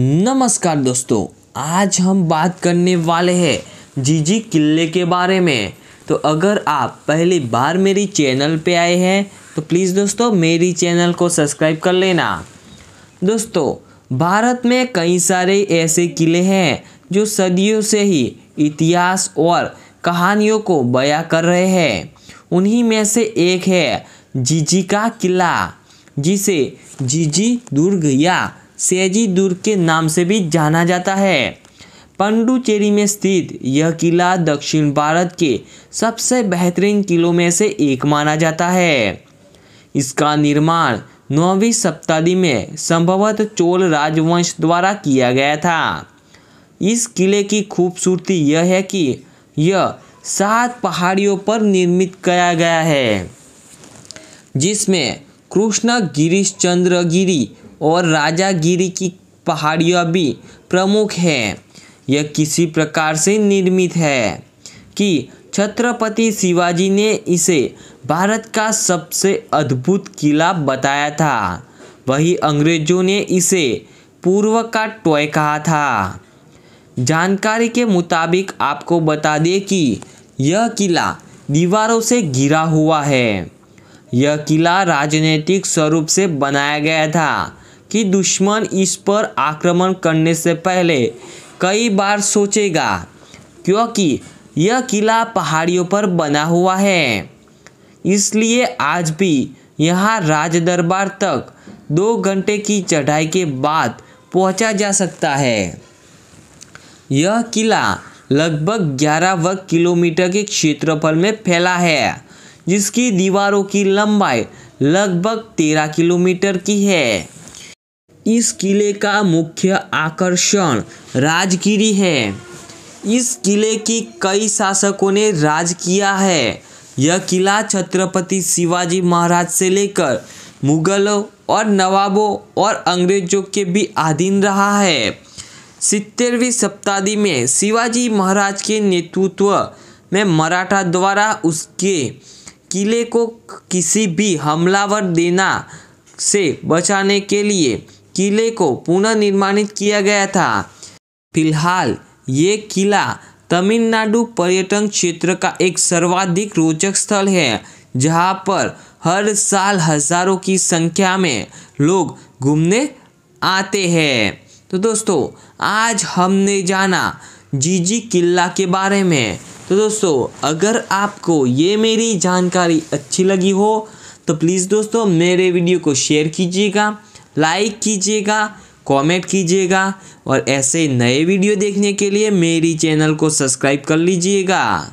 नमस्कार दोस्तों आज हम बात करने वाले हैं जीजी किले के बारे में तो अगर आप पहली बार मेरी चैनल पे आए हैं तो प्लीज़ दोस्तों मेरी चैनल को सब्सक्राइब कर लेना दोस्तों भारत में कई सारे ऐसे किले हैं जो सदियों से ही इतिहास और कहानियों को बयां कर रहे हैं उन्हीं में से एक है जीजी का किला जिसे जीजी दुर्ग या सेजी दुर्ग के नाम से भी जाना जाता है पंडुचेरी में स्थित यह किला दक्षिण भारत के सबसे बेहतरीन किलों में से एक माना जाता है इसका निर्माण नौवीं शताब्दी में संभवतः चोल राजवंश द्वारा किया गया था इस किले की खूबसूरती यह है कि यह सात पहाड़ियों पर निर्मित किया गया है जिसमें कृष्ण गिरीश चंद्र गिरी और राजागिरी की पहाड़ियाँ भी प्रमुख है यह किसी प्रकार से निर्मित है कि छत्रपति शिवाजी ने इसे भारत का सबसे अद्भुत किला बताया था वही अंग्रेजों ने इसे पूर्व का टॉय कहा था जानकारी के मुताबिक आपको बता दें कि यह किला दीवारों से घिरा हुआ है यह किला राजनीतिक स्वरूप से बनाया गया था कि दुश्मन इस पर आक्रमण करने से पहले कई बार सोचेगा क्योंकि यह किला पहाड़ियों पर बना हुआ है इसलिए आज भी यहाँ राजदरबार तक दो घंटे की चढ़ाई के बाद पहुँचा जा सकता है यह किला लगभग ग्यारह वर्ग किलोमीटर के क्षेत्रफल में फैला है जिसकी दीवारों की लंबाई लगभग तेरह किलोमीटर की है इस किले का मुख्य आकर्षण राजगिरी है इस किले की कई शासकों ने राज किया है यह किला छत्रपति शिवाजी महाराज से लेकर मुगलों और नवाबों और अंग्रेजों के भी अधीन रहा है सितरवीं शताब्दी में शिवाजी महाराज के नेतृत्व में मराठा द्वारा उसके किले को किसी भी हमलावर देना से बचाने के लिए किले को पुनर्निर्माणित किया गया था फिलहाल ये किला तमिलनाडु पर्यटन क्षेत्र का एक सर्वाधिक रोचक स्थल है जहाँ पर हर साल हजारों की संख्या में लोग घूमने आते हैं तो दोस्तों आज हमने जाना जीजी किला के बारे में तो दोस्तों अगर आपको ये मेरी जानकारी अच्छी लगी हो तो प्लीज़ दोस्तों मेरे वीडियो को शेयर कीजिएगा लाइक कीजिएगा कमेंट कीजिएगा और ऐसे नए वीडियो देखने के लिए मेरी चैनल को सब्सक्राइब कर लीजिएगा